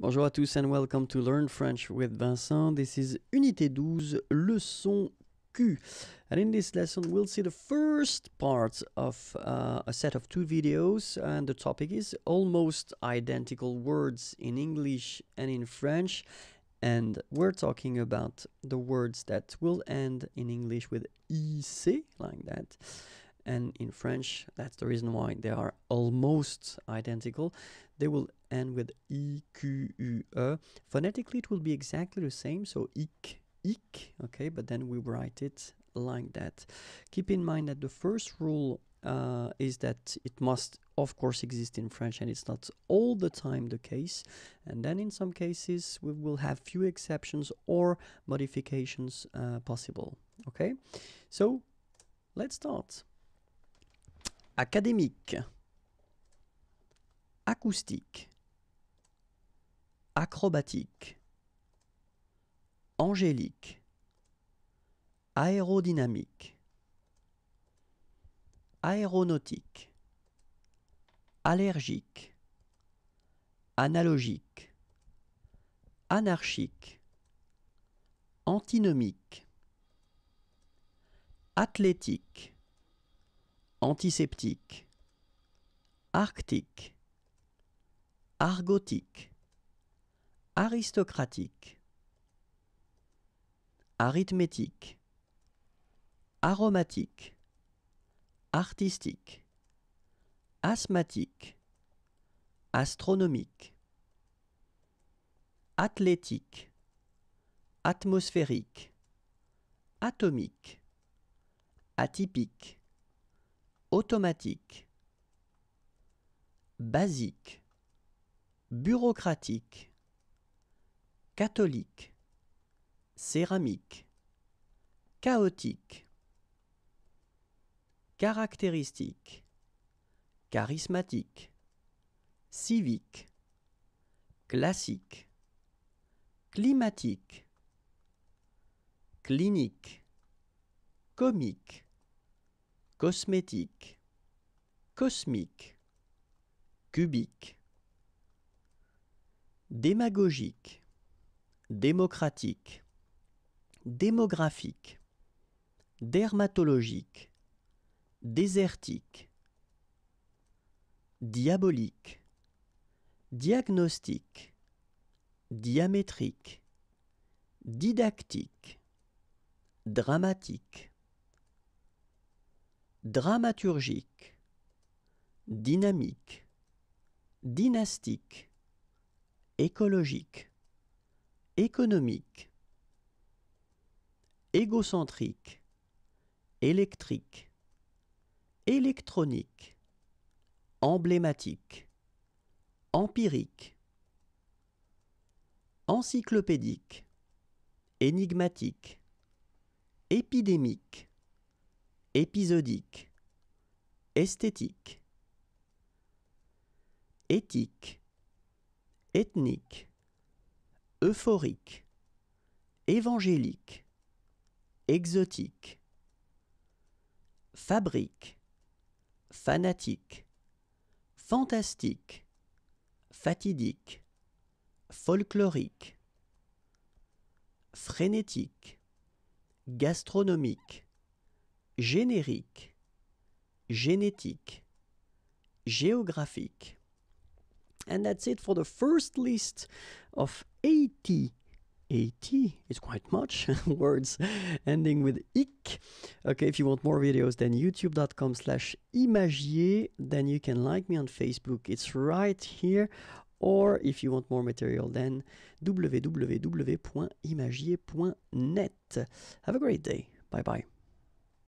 Bonjour à tous and welcome to Learn French with Vincent. This is Unité 12, leçon Q. And in this lesson, we'll see the first part of uh, a set of two videos. And the topic is almost identical words in English and in French. And we're talking about the words that will end in English with IC, like that. And in French, that's the reason why they are almost identical. They will and with E, Q, U, E. Phonetically, it will be exactly the same, so ik, ik, okay, but then we write it like that. Keep in mind that the first rule uh, is that it must of course exist in French and it's not all the time the case and then in some cases we will have few exceptions or modifications uh, possible okay so let's start académique acoustique acrobatique, angélique, aérodynamique, aéronautique, allergique, analogique, anarchique, antinomique, athlétique, antiseptique, arctique, argotique aristocratique, arithmétique, aromatique, artistique, asthmatique, astronomique, athlétique, atmosphérique, atomique, atypique, automatique, basique, bureaucratique, catholique, céramique, chaotique, caractéristique, charismatique, civique, classique, climatique, clinique, comique, cosmétique, cosmique, cubique, démagogique démocratique, démographique, dermatologique, désertique, diabolique, diagnostique, diamétrique, didactique, dramatique, dramaturgique, dynamique, dynastique, écologique économique, égocentrique, électrique, électronique, emblématique, empirique, encyclopédique, énigmatique, épidémique, épisodique, esthétique, éthique, ethnique, euphorique, évangélique, exotique, fabrique, fanatique, fantastique, fatidique, folklorique, frénétique, gastronomique, générique, génétique, géographique. And that's it for the first list of 80 80 is quite much words ending with ik okay if you want more videos then youtube.com slash imagier then you can like me on facebook it's right here or if you want more material then www.imagier.net have a great day bye bye